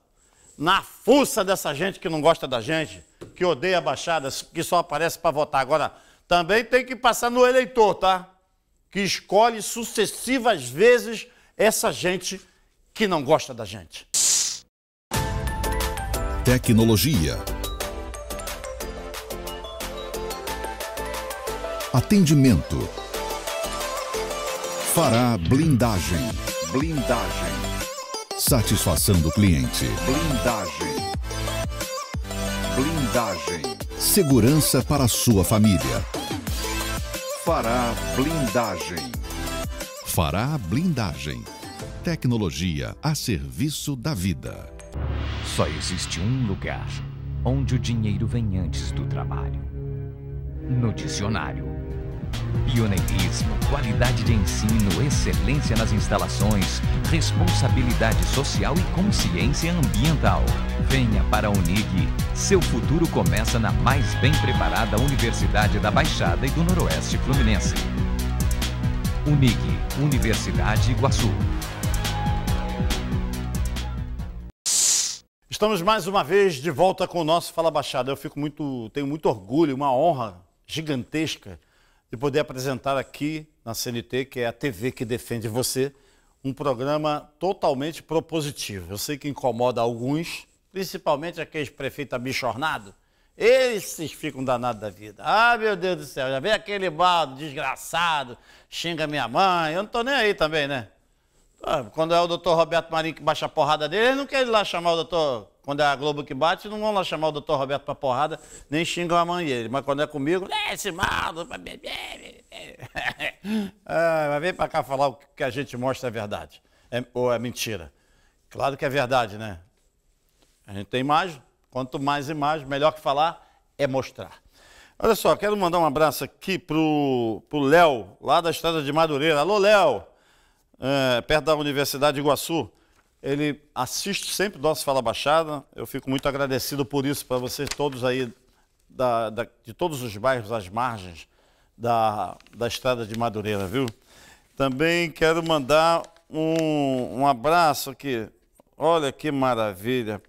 Na fuça dessa gente que não gosta da gente, que odeia a Baixada, que só aparece para votar. Agora, também tem que passar no eleitor, tá? Que escolhe sucessivas vezes essa gente que não gosta da gente. Tecnologia Atendimento. Fará blindagem. Blindagem. Satisfação do cliente. Blindagem. Blindagem. Segurança para sua família. Fará blindagem. Fará blindagem. Tecnologia a serviço da vida. Só existe um lugar onde o dinheiro vem antes do trabalho. No dicionário. Pioneirismo, qualidade de ensino, excelência nas instalações, responsabilidade social e consciência ambiental. Venha para a Unig. Seu futuro começa na mais bem preparada Universidade da Baixada e do Noroeste Fluminense. Unig, Universidade Iguaçu. Estamos mais uma vez de volta com o nosso Fala Baixada. Eu fico muito, tenho muito orgulho, uma honra gigantesca de poder apresentar aqui na CNT, que é a TV que defende você, um programa totalmente propositivo. Eu sei que incomoda alguns, principalmente aqueles prefeitos abichornados. Esses ficam danados da vida. Ah, meu Deus do céu, já vem aquele baldo desgraçado, xinga minha mãe. Eu não tô nem aí também, né? Ah, quando é o doutor Roberto Marinho que baixa a porrada dele, ele não quer ir lá chamar o doutor quando é a Globo que bate, não vão lá chamar o doutor Roberto pra porrada, nem xingam a mãe dele. Mas quando é comigo, é esse maldo, beber. <laughs> ah, mas vem pra cá falar o que a gente mostra é verdade. É, ou é mentira. Claro que é verdade, né? A gente tem imagem, quanto mais imagem, melhor que falar é mostrar. Olha só, quero mandar um abraço aqui pro, pro Léo, lá da Estrada de Madureira. Alô, Léo! É, perto da Universidade de Iguaçu ele assiste sempre o nosso Fala Baixada. Eu fico muito agradecido por isso, para vocês todos aí, da, da, de todos os bairros, as margens da, da estrada de Madureira, viu? Também quero mandar um, um abraço aqui. Olha que maravilha.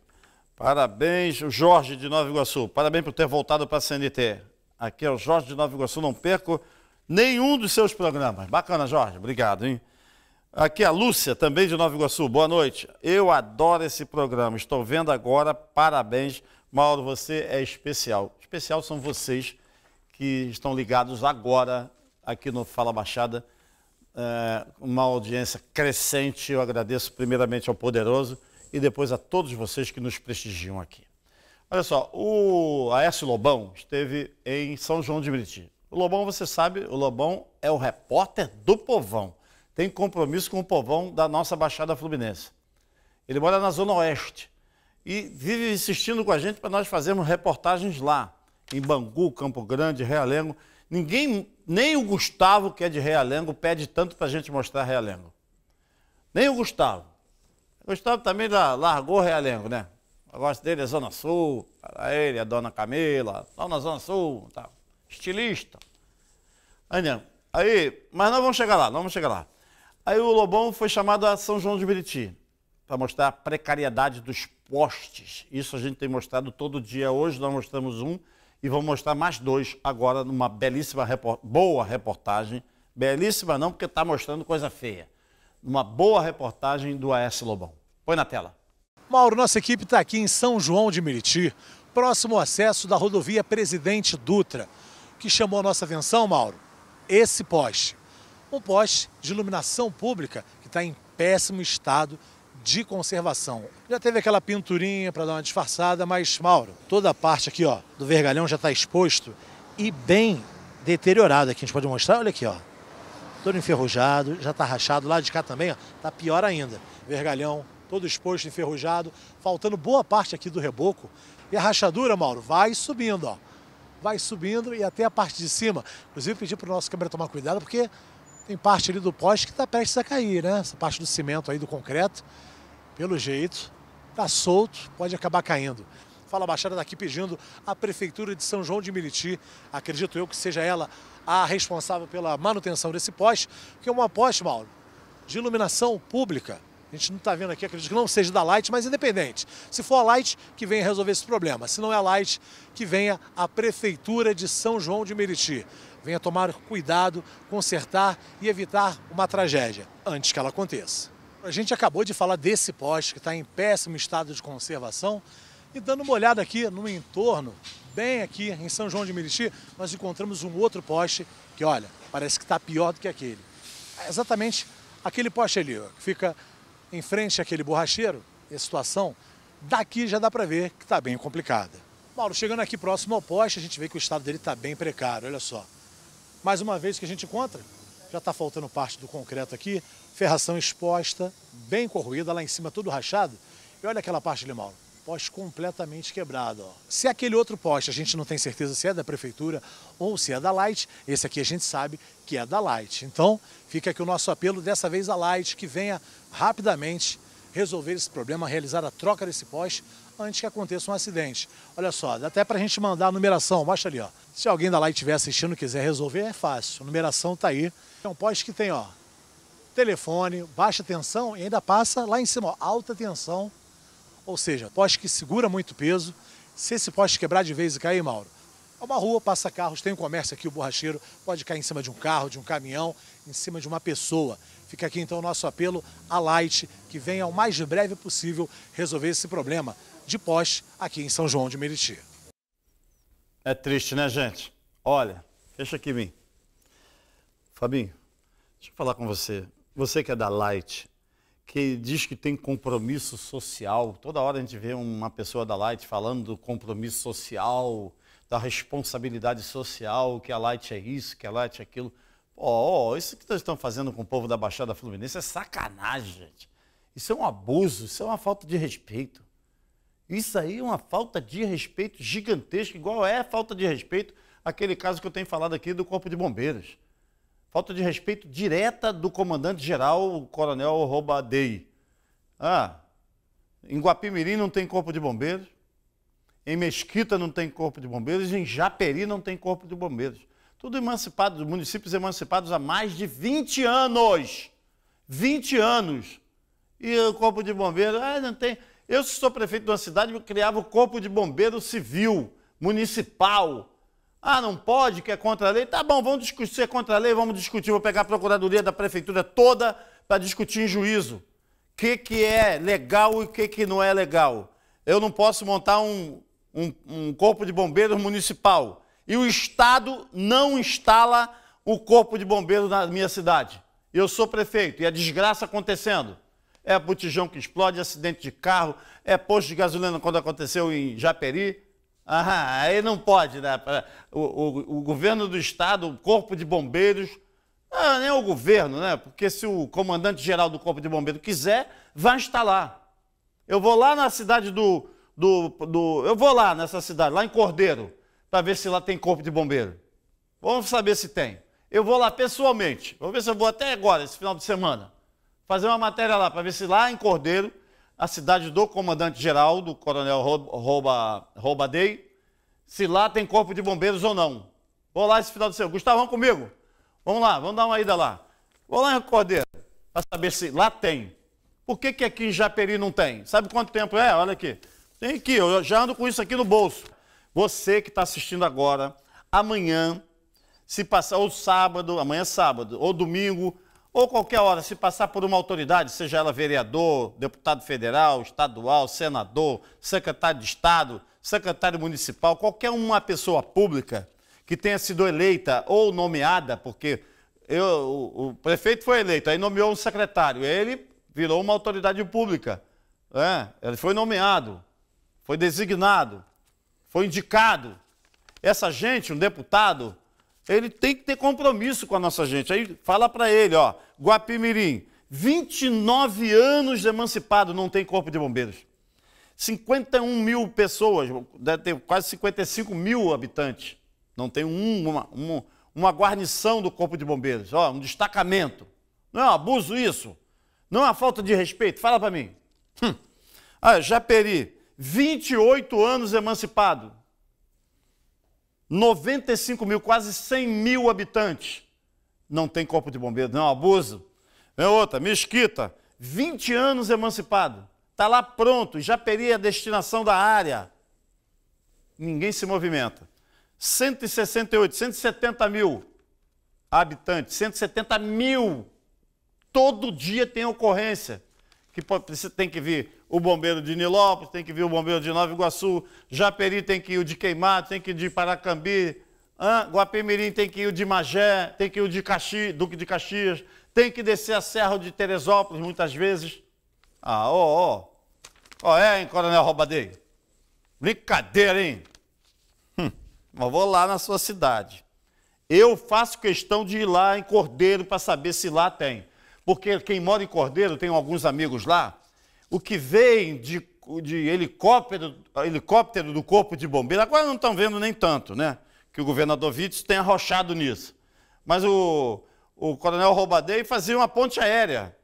Parabéns, o Jorge de Nova Iguaçu. Parabéns por ter voltado para a CNT. Aqui é o Jorge de Nova Iguaçu, não perco nenhum dos seus programas. Bacana, Jorge. Obrigado, hein? Aqui é a Lúcia, também de Nova Iguaçu. Boa noite. Eu adoro esse programa. Estou vendo agora. Parabéns, Mauro. Você é especial. Especial são vocês que estão ligados agora aqui no Fala Baixada. É uma audiência crescente. Eu agradeço primeiramente ao Poderoso e depois a todos vocês que nos prestigiam aqui. Olha só, o Aécio Lobão esteve em São João de Meriti. O Lobão, você sabe, o Lobão é o repórter do povão tem compromisso com o povão da nossa Baixada Fluminense. Ele mora na Zona Oeste e vive insistindo com a gente para nós fazermos reportagens lá, em Bangu, Campo Grande, Realengo. Ninguém, nem o Gustavo, que é de Realengo, pede tanto para a gente mostrar Realengo. Nem o Gustavo. O Gustavo também largou Realengo, né? O negócio dele é Zona Sul, para ele, a dona Camila, lá na Zona Sul, tá? estilista. Aí, mas nós vamos chegar lá, nós vamos chegar lá. Aí o Lobão foi chamado a São João de Meriti para mostrar a precariedade dos postes. Isso a gente tem mostrado todo dia. Hoje nós mostramos um e vamos mostrar mais dois agora numa belíssima, report... boa reportagem. Belíssima não, porque está mostrando coisa feia. Numa boa reportagem do AS Lobão. Põe na tela. Mauro, nossa equipe está aqui em São João de Meriti, próximo ao acesso da rodovia Presidente Dutra. O que chamou a nossa atenção, Mauro? Esse poste um poste de iluminação pública que está em péssimo estado de conservação. Já teve aquela pinturinha para dar uma disfarçada, mas Mauro, toda a parte aqui ó, do vergalhão já está exposto e bem deteriorado Aqui a gente pode mostrar, olha aqui ó, todo enferrujado, já está rachado. Lá de cá também está tá pior ainda. Vergalhão todo exposto, enferrujado, faltando boa parte aqui do reboco. E a rachadura, Mauro, vai subindo ó, vai subindo e até a parte de cima. Inclusive pedi para o nosso câmera tomar cuidado porque tem parte ali do poste que está prestes a cair, né? Essa parte do cimento aí, do concreto, pelo jeito, está solto, pode acabar caindo. Fala Baixada daqui tá pedindo à Prefeitura de São João de Meriti, acredito eu que seja ela a responsável pela manutenção desse poste, que é uma poste, Mauro, de iluminação pública. A gente não está vendo aqui, acredito que não seja da Light, mas independente. Se for a Light, que venha resolver esse problema. Se não é a Light, que venha a Prefeitura de São João de Meriti venha tomar cuidado, consertar e evitar uma tragédia antes que ela aconteça. A gente acabou de falar desse poste que está em péssimo estado de conservação e dando uma olhada aqui no entorno, bem aqui em São João de Meriti, nós encontramos um outro poste que, olha, parece que está pior do que aquele. É exatamente aquele poste ali, ó, que fica em frente àquele borracheiro, a situação, daqui já dá para ver que está bem complicada. Mauro, chegando aqui próximo ao poste, a gente vê que o estado dele está bem precário, olha só mais uma vez que a gente encontra. Já está faltando parte do concreto aqui, ferração exposta, bem corroída, lá em cima tudo rachado. E olha aquela parte de limão, poste completamente quebrado. Ó. Se é aquele outro poste a gente não tem certeza se é da prefeitura ou se é da Light, esse aqui a gente sabe que é da Light. Então fica aqui o nosso apelo, dessa vez a Light, que venha rapidamente resolver esse problema, realizar a troca desse poste antes que aconteça um acidente. Olha só, dá até para a gente mandar a numeração, baixa ali, ó. Se alguém da Light estiver assistindo quiser resolver, é fácil. A numeração está aí. É um poste que tem ó, telefone, baixa tensão e ainda passa lá em cima, ó, alta tensão. Ou seja, poste que segura muito peso. Se esse poste quebrar de vez e cair, Mauro, é uma rua, passa carros, tem um comércio aqui, o borracheiro pode cair em cima de um carro, de um caminhão, em cima de uma pessoa. Fica aqui então o nosso apelo à Light, que venha o mais breve possível resolver esse problema de poste aqui em São João de Meriti. É triste, né, gente? Olha, deixa aqui mim. Fabinho, deixa eu falar com você. Você que é da Light, que diz que tem compromisso social. Toda hora a gente vê uma pessoa da Light falando do compromisso social, da responsabilidade social, que a Light é isso, que a Light é aquilo. Ó, oh, isso que estão fazendo com o povo da Baixada Fluminense é sacanagem, gente. Isso é um abuso, isso é uma falta de respeito. Isso aí é uma falta de respeito gigantesca, igual é a falta de respeito aquele caso que eu tenho falado aqui do Corpo de Bombeiros. Falta de respeito direta do comandante-geral, o coronel Robadei. Ah, em Guapimirim não tem Corpo de Bombeiros, em Mesquita não tem Corpo de Bombeiros, em Japeri não tem Corpo de Bombeiros. Tudo emancipado, municípios emancipados há mais de 20 anos. 20 anos. E o Corpo de Bombeiros, ah, não tem. Eu, se sou prefeito de uma cidade, eu criava o Corpo de Bombeiro Civil, Municipal. Ah, não pode, que é contra a lei? Tá bom, vamos discutir se é contra a lei, vamos discutir. Vou pegar a Procuradoria da Prefeitura toda para discutir em juízo. O que, que é legal e o que, que não é legal. Eu não posso montar um, um, um Corpo de Bombeiros Municipal. E o Estado não instala o Corpo de Bombeiros na minha cidade. Eu sou prefeito e a desgraça acontecendo é botijão que explode, acidente de carro, é posto de gasolina quando aconteceu em Japeri. Ah, aí não pode, né? O, o, o governo do estado, o corpo de bombeiros, ah, nem o governo, né? Porque se o comandante-geral do corpo de bombeiros quiser, vai instalar. Eu vou lá na cidade do, do, do eu vou lá nessa cidade, lá em Cordeiro, para ver se lá tem corpo de bombeiro. Vamos saber se tem. Eu vou lá pessoalmente. Vou ver se eu vou até agora, esse final de semana fazer uma matéria lá, para ver se lá em Cordeiro, a cidade do comandante-geral, do coronel Roubadei, se lá tem corpo de bombeiros ou não. Vou lá esse final do seu. Gustavo, vamos comigo. Vamos lá, vamos dar uma ida lá. Vou lá em Cordeiro, para saber se lá tem. Por que, que aqui em Japeri não tem? Sabe quanto tempo é? Olha aqui. Tem aqui, eu já ando com isso aqui no bolso. Você que está assistindo agora, amanhã, se passar ou sábado, amanhã é sábado, ou domingo, ou qualquer hora, se passar por uma autoridade, seja ela vereador, deputado federal, estadual, senador, secretário de Estado, secretário municipal, qualquer uma pessoa pública que tenha sido eleita ou nomeada, porque eu, o, o, prefeito foi eleito, aí nomeou um secretário, ele virou uma autoridade pública. é Ele foi nomeado, foi designado, foi indicado. Essa gente, um deputado, ele tem que ter compromisso com a nossa gente. Aí fala para ele, ó, Guapimirim, 29 anos emancipado, não tem corpo de bombeiros. 51 mil pessoas, deve ter quase 55 mil habitantes. Não tem um, uma, uma, uma guarnição do corpo de bombeiros, ó, um destacamento. Não é um abuso isso? Não é uma falta de respeito? Fala para mim. Hum. Ah, Japeri, 28 anos emancipado. 95 mil, quase 100 mil habitantes. Não tem corpo de bombeiro, não é abuso. É outra, Mesquita, 20 anos emancipado. Está lá pronto, já peria a destinação da área. Ninguém se movimenta. 168, 170 mil habitantes, 170 mil. Todo dia tem ocorrência que tem que vir o bombeiro de Nilópolis, tem que vir o bombeiro de Nova Iguaçu, Japeri tem que ir o de Queimado, tem que ir de Paracambi, Guapimirim tem que ir o de Magé, tem que ir o de Caxi, Duque de Caxias, tem que descer a Serra de Teresópolis muitas vezes. Ah, ó, ó. Ó, é, hein, Coronel Robadeiro? Brincadeira, hein? Hum, mas vou lá na sua cidade. Eu faço questão de ir lá em Cordeiro para saber se lá tem. Porque quem mora em Cordeiro, tem alguns amigos lá, o que vem de, de helicóptero, helicóptero do Corpo de Bombeiro, agora não estão vendo nem tanto, né? Que o governador Vítor tem arrochado nisso. Mas o, o coronel Roubadei fazia uma ponte aérea.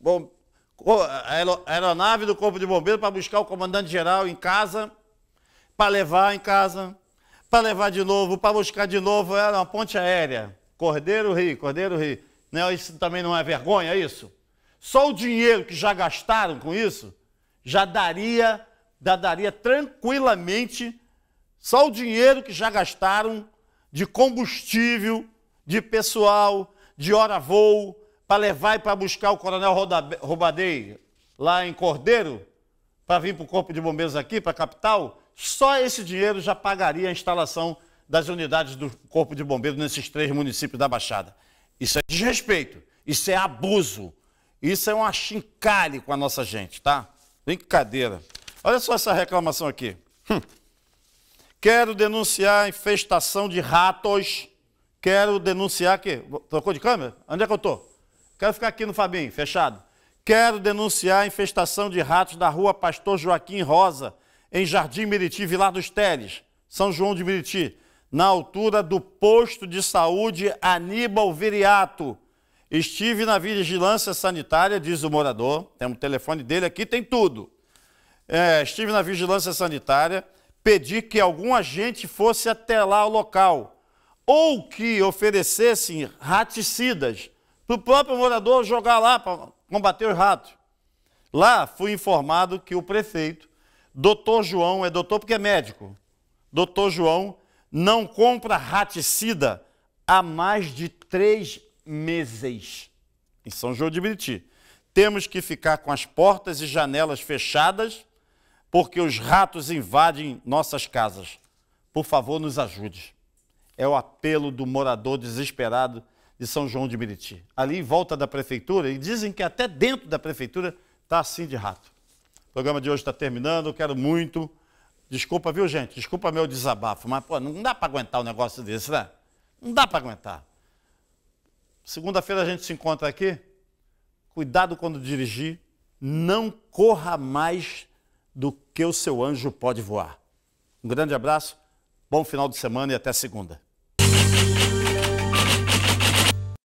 Bom, a aeronave do Corpo de Bombeiro para buscar o comandante-geral em casa, para levar em casa, para levar de novo, para buscar de novo, era uma ponte aérea. Cordeiro Rio, Cordeiro Rio. Né? Isso também não é vergonha, é isso? Só o dinheiro que já gastaram com isso já daria, já daria tranquilamente, só o dinheiro que já gastaram de combustível, de pessoal, de hora voo, para levar e para buscar o coronel Roubadei lá em Cordeiro, para vir para o Corpo de Bombeiros aqui, para a capital, só esse dinheiro já pagaria a instalação das unidades do Corpo de Bombeiros nesses três municípios da Baixada. Isso é desrespeito, isso é abuso. Isso é um achincalhe com a nossa gente, tá? Brincadeira. Olha só essa reclamação aqui. Hum. Quero denunciar infestação de ratos. Quero denunciar que. Trocou de câmera? Onde é que eu tô? Quero ficar aqui no Fabinho, fechado. Quero denunciar infestação de ratos da rua Pastor Joaquim Rosa, em Jardim Meriti, Vilar dos Teles, São João de Meriti, na altura do posto de saúde Aníbal Viriato. Estive na vigilância sanitária, diz o morador. Tem o telefone dele aqui, tem tudo. É, estive na vigilância sanitária, pedi que algum agente fosse até lá o local ou que oferecessem raticidas para o próprio morador jogar lá para combater os ratos. Lá fui informado que o prefeito, doutor João, é doutor porque é médico, doutor João não compra raticida há mais de três meses em São João de Meriti. Temos que ficar com as portas e janelas fechadas, porque os ratos invadem nossas casas. Por favor, nos ajude. É o apelo do morador desesperado de São João de Meriti. Ali em volta da prefeitura, e dizem que até dentro da prefeitura está assim de rato. O programa de hoje está terminando, eu quero muito. Desculpa, viu, gente? Desculpa meu desabafo, mas pô, não dá para aguentar um negócio desse, né? Não dá para aguentar. Segunda-feira a gente se encontra aqui. Cuidado quando dirigir. Não corra mais do que o seu anjo pode voar. Um grande abraço, bom final de semana e até segunda.